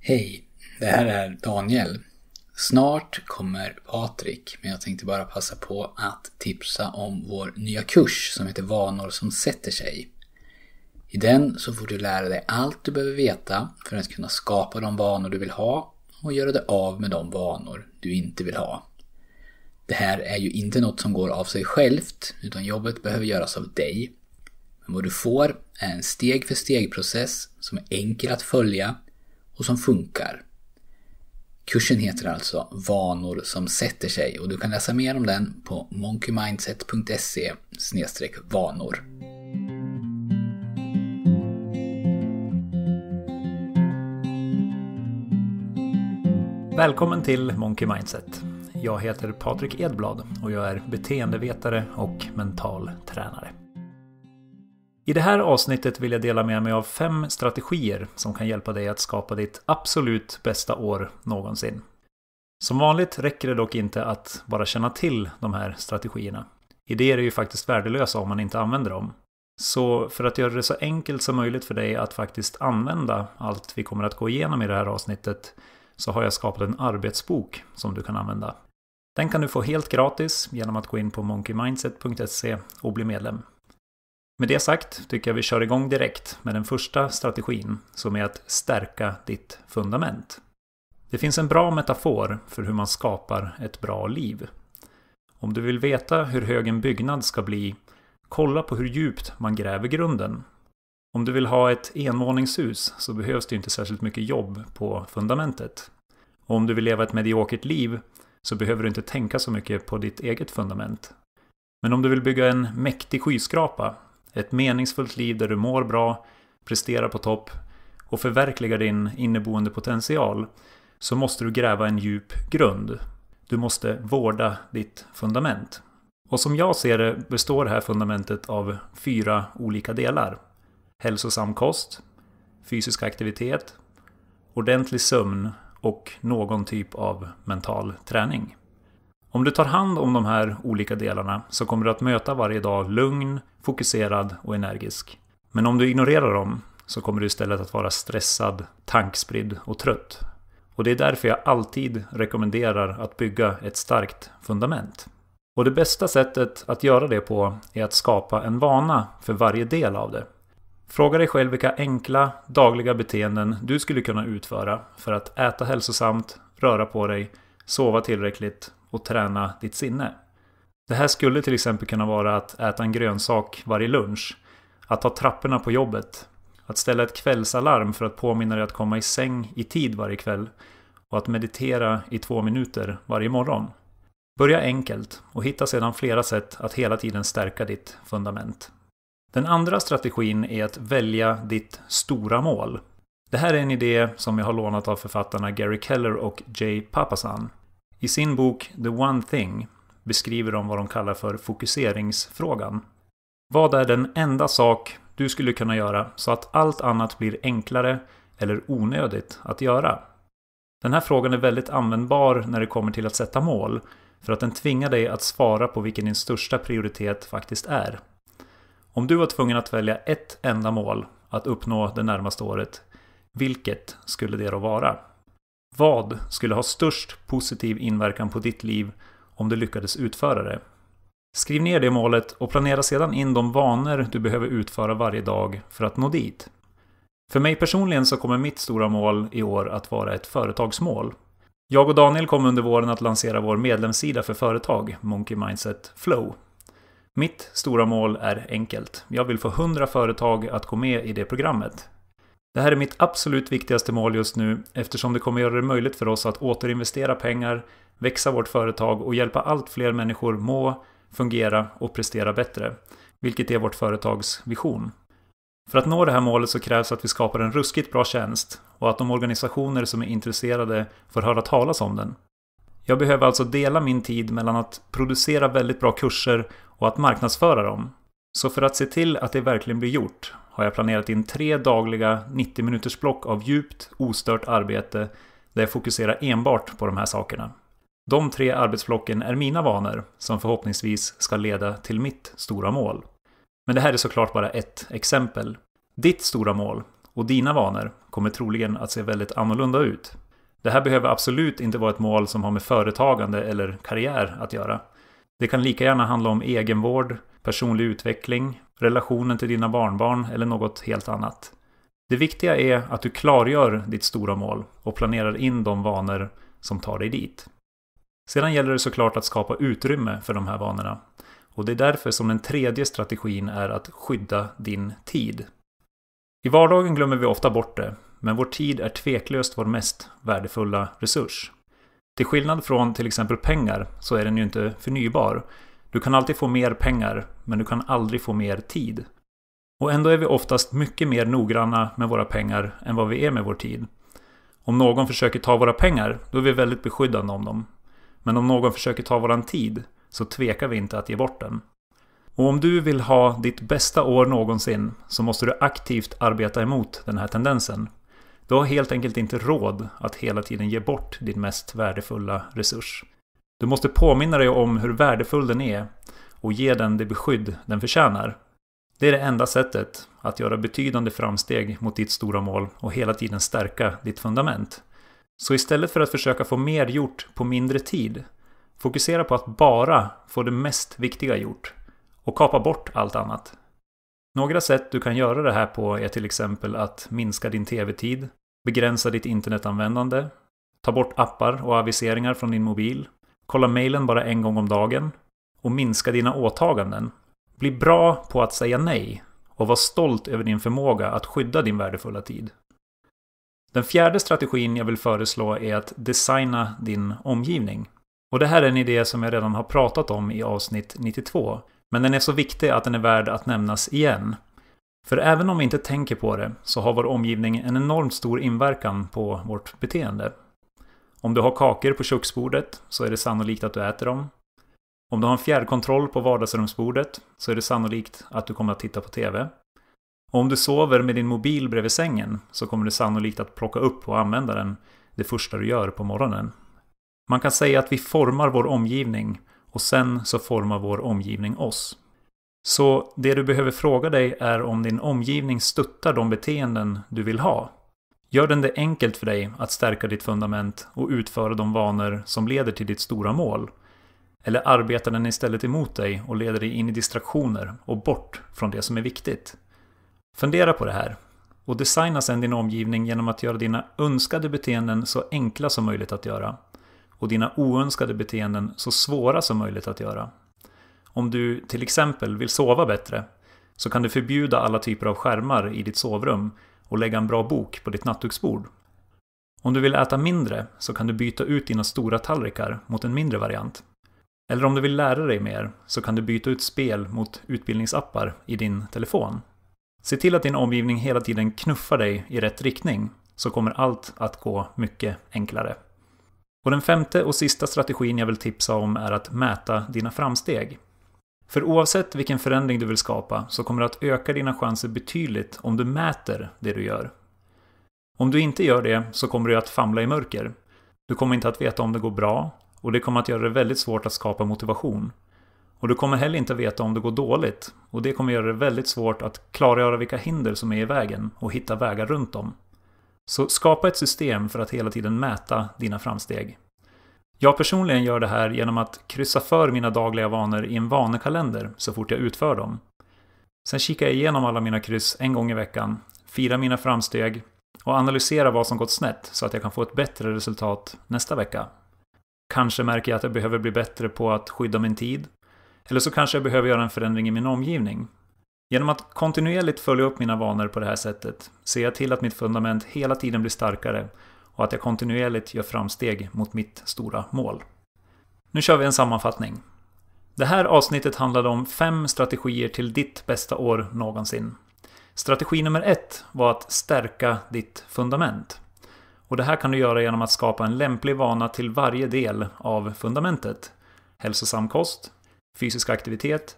Hej, det här är Daniel. Snart kommer Patrik, men jag tänkte bara passa på att tipsa om vår nya kurs som heter Vanor som sätter sig. I den så får du lära dig allt du behöver veta för att kunna skapa de vanor du vill ha och göra dig av med de vanor du inte vill ha. Det här är ju inte något som går av sig självt, utan jobbet behöver göras av dig. Men vad du får är en steg-för-steg-process som är enkel att följa och som funkar. Kursen heter alltså Vanor som sätter sig och du kan läsa mer om den på monkeymindset.se vanor. Välkommen till Monkey Mindset. Jag heter Patrik Edblad och jag är beteendevetare och mental tränare. I det här avsnittet vill jag dela med mig av fem strategier som kan hjälpa dig att skapa ditt absolut bästa år någonsin. Som vanligt räcker det dock inte att bara känna till de här strategierna. Idéer är ju faktiskt värdelösa om man inte använder dem. Så för att göra det så enkelt som möjligt för dig att faktiskt använda allt vi kommer att gå igenom i det här avsnittet så har jag skapat en arbetsbok som du kan använda. Den kan du få helt gratis genom att gå in på monkeymindset.se och bli medlem. Med det sagt tycker jag vi kör igång direkt med den första strategin som är att stärka ditt fundament. Det finns en bra metafor för hur man skapar ett bra liv. Om du vill veta hur hög en byggnad ska bli, kolla på hur djupt man gräver grunden. Om du vill ha ett envåningshus så behövs det inte särskilt mycket jobb på fundamentet. Och om du vill leva ett mediokert liv så behöver du inte tänka så mycket på ditt eget fundament. Men om du vill bygga en mäktig skyskrapa ett meningsfullt liv där du mår bra, presterar på topp och förverkligar din inneboende potential så måste du gräva en djup grund. Du måste vårda ditt fundament. Och som jag ser det består det här fundamentet av fyra olika delar. Hälsosam kost, fysisk aktivitet, ordentlig sömn och någon typ av mental träning. Om du tar hand om de här olika delarna så kommer du att möta varje dag lugn, fokuserad och energisk. Men om du ignorerar dem så kommer du istället att vara stressad, tankspridd och trött. Och det är därför jag alltid rekommenderar att bygga ett starkt fundament. Och det bästa sättet att göra det på är att skapa en vana för varje del av det. Fråga dig själv vilka enkla, dagliga beteenden du skulle kunna utföra för att äta hälsosamt, röra på dig, sova tillräckligt och träna ditt sinne. Det här skulle till exempel kunna vara att äta en grönsak varje lunch, att ta trapporna på jobbet, att ställa ett kvällsalarm för att påminna dig att komma i säng i tid varje kväll och att meditera i två minuter varje morgon. Börja enkelt och hitta sedan flera sätt att hela tiden stärka ditt fundament. Den andra strategin är att välja ditt stora mål. Det här är en idé som jag har lånat av författarna Gary Keller och Jay Papasan. I sin bok The One Thing beskriver de vad de kallar för fokuseringsfrågan. Vad är den enda sak du skulle kunna göra så att allt annat blir enklare eller onödigt att göra? Den här frågan är väldigt användbar när det kommer till att sätta mål för att den tvingar dig att svara på vilken din största prioritet faktiskt är. Om du var tvungen att välja ett enda mål att uppnå det närmaste året, vilket skulle det då vara? Vad skulle ha störst positiv inverkan på ditt liv om du lyckades utföra det? Skriv ner det målet och planera sedan in de vanor du behöver utföra varje dag för att nå dit. För mig personligen så kommer mitt stora mål i år att vara ett företagsmål. Jag och Daniel kommer under våren att lansera vår medlemssida för företag, Monkey Mindset Flow. Mitt stora mål är enkelt. Jag vill få 100 företag att gå med i det programmet. Det här är mitt absolut viktigaste mål just nu eftersom det kommer göra det möjligt för oss att återinvestera pengar, växa vårt företag och hjälpa allt fler människor må, fungera och prestera bättre. Vilket är vårt företags vision. För att nå det här målet så krävs att vi skapar en ruskigt bra tjänst och att de organisationer som är intresserade får höra talas om den. Jag behöver alltså dela min tid mellan att producera väldigt bra kurser och att marknadsföra dem. Så för att se till att det verkligen blir gjort har jag planerat in tre dagliga 90 minuters block av djupt, ostört arbete där jag fokuserar enbart på de här sakerna. De tre arbetsblocken är mina vanor som förhoppningsvis ska leda till mitt stora mål. Men det här är såklart bara ett exempel. Ditt stora mål och dina vanor kommer troligen att se väldigt annorlunda ut. Det här behöver absolut inte vara ett mål som har med företagande eller karriär att göra. Det kan lika gärna handla om egenvård, personlig utveckling, relationen till dina barnbarn eller något helt annat. Det viktiga är att du klargör ditt stora mål och planerar in de vanor som tar dig dit. Sedan gäller det såklart att skapa utrymme för de här vanorna. Och det är därför som den tredje strategin är att skydda din tid. I vardagen glömmer vi ofta bort det, men vår tid är tveklöst vår mest värdefulla resurs. Till skillnad från till exempel pengar så är den ju inte förnybar, du kan alltid få mer pengar, men du kan aldrig få mer tid. Och ändå är vi oftast mycket mer noggranna med våra pengar än vad vi är med vår tid. Om någon försöker ta våra pengar, då är vi väldigt beskyddande om dem. Men om någon försöker ta våran tid, så tvekar vi inte att ge bort den. Och om du vill ha ditt bästa år någonsin, så måste du aktivt arbeta emot den här tendensen. Du har helt enkelt inte råd att hela tiden ge bort din mest värdefulla resurs. Du måste påminna dig om hur värdefull den är och ge den det beskydd den förtjänar. Det är det enda sättet att göra betydande framsteg mot ditt stora mål och hela tiden stärka ditt fundament. Så istället för att försöka få mer gjort på mindre tid, fokusera på att bara få det mest viktiga gjort och kapa bort allt annat. Några sätt du kan göra det här på är till exempel att minska din TV-tid, begränsa ditt internetanvändande, ta bort appar och aviseringar från din mobil kolla mejlen bara en gång om dagen och minska dina åtaganden. Bli bra på att säga nej och var stolt över din förmåga att skydda din värdefulla tid. Den fjärde strategin jag vill föreslå är att designa din omgivning. Och det här är en idé som jag redan har pratat om i avsnitt 92. Men den är så viktig att den är värd att nämnas igen. För även om vi inte tänker på det så har vår omgivning en enormt stor inverkan på vårt beteende. Om du har kakor på köksbordet så är det sannolikt att du äter dem. Om du har en fjärrkontroll på vardagsrumsbordet så är det sannolikt att du kommer att titta på TV. Och om du sover med din mobil bredvid sängen så kommer du sannolikt att plocka upp och använda den det första du gör på morgonen. Man kan säga att vi formar vår omgivning och sen så formar vår omgivning oss. Så det du behöver fråga dig är om din omgivning stöttar de beteenden du vill ha Gör den det enkelt för dig att stärka ditt fundament och utföra de vanor som leder till ditt stora mål? Eller arbetar den istället emot dig och leder dig in i distraktioner och bort från det som är viktigt? Fundera på det här och designa sedan din omgivning genom att göra dina önskade beteenden så enkla som möjligt att göra och dina oönskade beteenden så svåra som möjligt att göra. Om du till exempel vill sova bättre så kan du förbjuda alla typer av skärmar i ditt sovrum och lägga en bra bok på ditt nattduksbord. Om du vill äta mindre så kan du byta ut dina stora tallrikar mot en mindre variant. Eller om du vill lära dig mer så kan du byta ut spel mot utbildningsappar i din telefon. Se till att din omgivning hela tiden knuffar dig i rätt riktning så kommer allt att gå mycket enklare. Och den femte och sista strategin jag vill tipsa om är att mäta dina framsteg. För oavsett vilken förändring du vill skapa så kommer det att öka dina chanser betydligt om du mäter det du gör. Om du inte gör det så kommer du att famla i mörker. Du kommer inte att veta om det går bra och det kommer att göra det väldigt svårt att skapa motivation. Och du kommer heller inte veta om det går dåligt och det kommer göra det väldigt svårt att klargöra vilka hinder som är i vägen och hitta vägar runt dem. Så skapa ett system för att hela tiden mäta dina framsteg. Jag personligen gör det här genom att kryssa för mina dagliga vanor i en vanekalender så fort jag utför dem. Sen kikar jag igenom alla mina kryss en gång i veckan, firar mina framsteg och analyserar vad som gått snett så att jag kan få ett bättre resultat nästa vecka. Kanske märker jag att jag behöver bli bättre på att skydda min tid. Eller så kanske jag behöver göra en förändring i min omgivning. Genom att kontinuerligt följa upp mina vanor på det här sättet ser jag till att mitt fundament hela tiden blir starkare och att jag kontinuerligt gör framsteg mot mitt stora mål. Nu kör vi en sammanfattning. Det här avsnittet handlade om fem strategier till ditt bästa år någonsin. Strategi nummer ett var att stärka ditt fundament. Och det här kan du göra genom att skapa en lämplig vana till varje del av fundamentet. Hälsosam kost, fysisk aktivitet,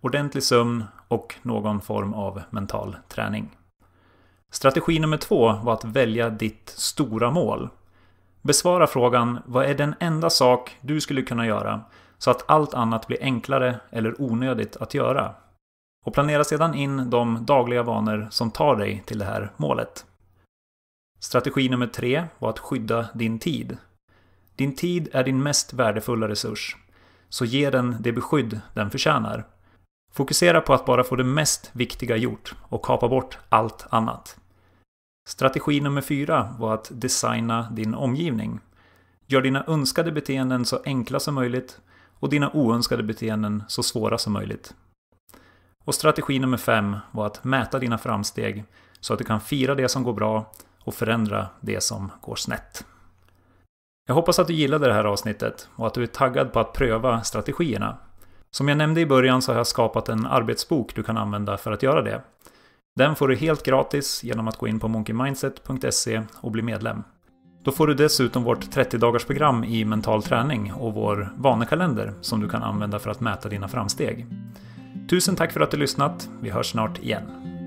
ordentlig sömn och någon form av mental träning. Strategi nummer två var att välja ditt stora mål. Besvara frågan vad är den enda sak du skulle kunna göra så att allt annat blir enklare eller onödigt att göra. Och planera sedan in de dagliga vanor som tar dig till det här målet. Strategi nummer tre var att skydda din tid. Din tid är din mest värdefulla resurs, så ge den det beskydd den förtjänar. Fokusera på att bara få det mest viktiga gjort och kapa bort allt annat. Strategi nummer fyra var att designa din omgivning. Gör dina önskade beteenden så enkla som möjligt och dina oönskade beteenden så svåra som möjligt. Och strategi nummer fem var att mäta dina framsteg så att du kan fira det som går bra och förändra det som går snett. Jag hoppas att du gillade det här avsnittet och att du är taggad på att pröva strategierna som jag nämnde i början så har jag skapat en arbetsbok du kan använda för att göra det. Den får du helt gratis genom att gå in på monkeymindset.se och bli medlem. Då får du dessutom vårt 30-dagarsprogram i mental träning och vår vanekalender som du kan använda för att mäta dina framsteg. Tusen tack för att du lyssnat. Vi hörs snart igen.